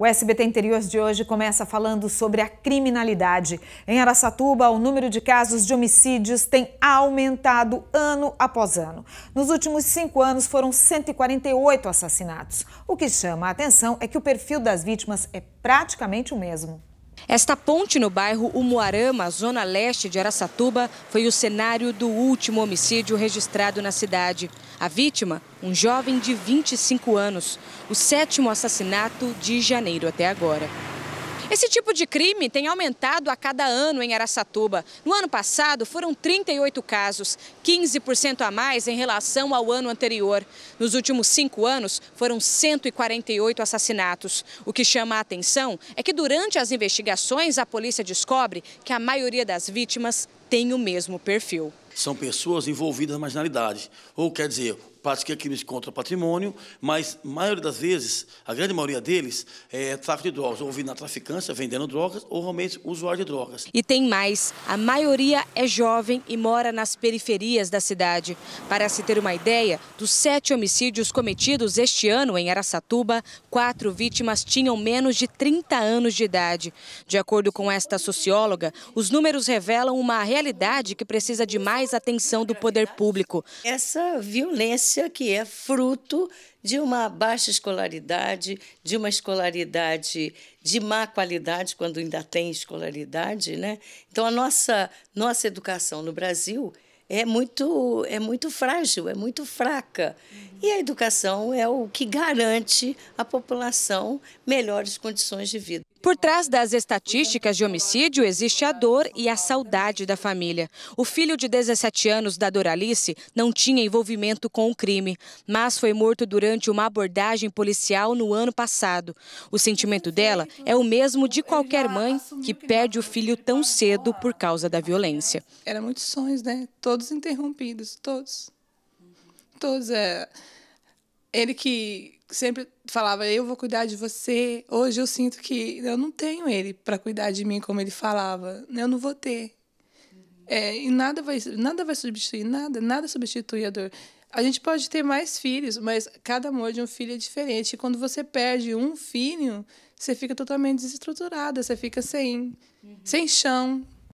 O SBT Interiores de hoje começa falando sobre a criminalidade. Em Araçatuba, o número de casos de homicídios tem aumentado ano após ano. Nos últimos cinco anos, foram 148 assassinatos. O que chama a atenção é que o perfil das vítimas é praticamente o mesmo. Esta ponte no bairro Umuarama, zona leste de Araçatuba, foi o cenário do último homicídio registrado na cidade. A vítima, um jovem de 25 anos, o sétimo assassinato de janeiro até agora. Esse tipo de crime tem aumentado a cada ano em Araçatuba. No ano passado, foram 38 casos, 15% a mais em relação ao ano anterior. Nos últimos cinco anos, foram 148 assassinatos. O que chama a atenção é que durante as investigações, a polícia descobre que a maioria das vítimas tem o mesmo perfil são pessoas envolvidas na marginalidade. Ou quer dizer, pratica crimes contra o patrimônio, mas a maioria das vezes, a grande maioria deles, é tráfico de drogas, ou na traficância, vendendo drogas, ou realmente usuário de drogas. E tem mais, a maioria é jovem e mora nas periferias da cidade. Para se ter uma ideia, dos sete homicídios cometidos este ano em Araçatuba, quatro vítimas tinham menos de 30 anos de idade. De acordo com esta socióloga, os números revelam uma realidade que precisa de mais mais atenção do poder público. Essa violência que é fruto de uma baixa escolaridade, de uma escolaridade de má qualidade, quando ainda tem escolaridade. Né? Então, a nossa, nossa educação no Brasil é muito, é muito frágil, é muito fraca. E a educação é o que garante à população melhores condições de vida. Por trás das estatísticas de homicídio existe a dor e a saudade da família. O filho de 17 anos da Doralice não tinha envolvimento com o crime, mas foi morto durante uma abordagem policial no ano passado. O sentimento dela é o mesmo de qualquer mãe que perde o filho tão cedo por causa da violência. Era muitos sonhos, né? Todos interrompidos, todos. Todos. É... Ele que sempre falava, eu vou cuidar de você. Hoje eu sinto que eu não tenho ele para cuidar de mim como ele falava. Eu não vou ter. Uhum. É, e nada vai, nada vai substituir, nada, nada substitui a dor. A gente pode ter mais filhos, mas cada amor de um filho é diferente. E quando você perde um filho, você fica totalmente desestruturada, você fica sem, uhum. sem chão,